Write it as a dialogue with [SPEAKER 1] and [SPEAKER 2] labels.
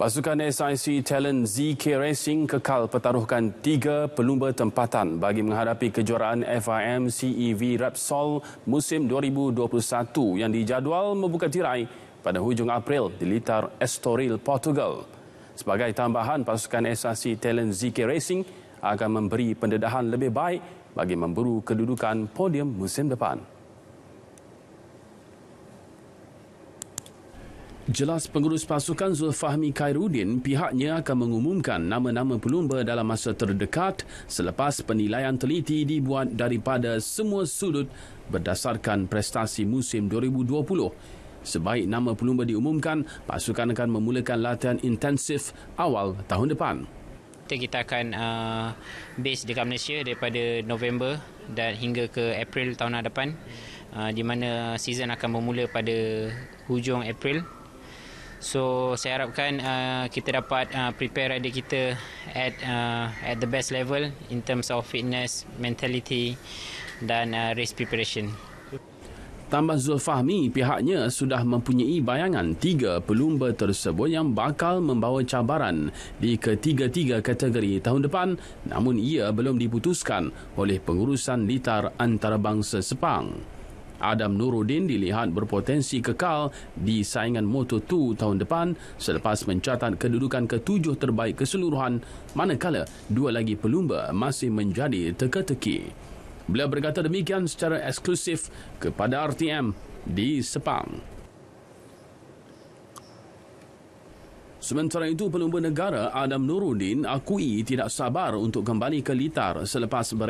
[SPEAKER 1] Pasukan SIC Talent ZK Racing kekal pertaruhkan tiga pelumba tempatan bagi menghadapi kejuaraan FIM CEV Repsol musim 2021 yang dijadual membuka tirai pada hujung April di Litar Estoril, Portugal. Sebagai tambahan, pasukan SIC Talent ZK Racing akan memberi pendedahan lebih baik bagi memburu kedudukan podium musim depan. Jelas pengurus pasukan Zulfahmi Khairuddin, pihaknya akan mengumumkan nama-nama pelumba dalam masa terdekat selepas penilaian teliti dibuat daripada semua sudut berdasarkan prestasi musim 2020. Sebaik nama pelumba diumumkan, pasukan akan memulakan latihan intensif awal tahun depan.
[SPEAKER 2] Kita akan uh, base dekat Malaysia daripada November dan hingga ke April tahun hadapan uh, di mana season akan bermula pada hujung April So saya harapkan uh, kita dapat uh, prepare rider kita at uh, at the best level in terms of fitness, mentality dan uh, race preparation. Tambah
[SPEAKER 1] Zulfahmi, pihaknya sudah mempunyai bayangan tiga pelumba tersebut yang bakal membawa cabaran di ketiga-tiga kategori tahun depan namun ia belum diputuskan oleh pengurusan litar antarabangsa Sepang. Adam Nuruddin dilihat berpotensi kekal di saingan Moto2 tahun depan selepas mencatat kedudukan ketujuh terbaik keseluruhan manakala dua lagi pelumba masih menjadi teka-teki. Beliau berkata demikian secara eksklusif kepada RTM di Sepang. Sementara itu, pelumba negara Adam Nuruddin akui tidak sabar untuk kembali ke litar selepas ber-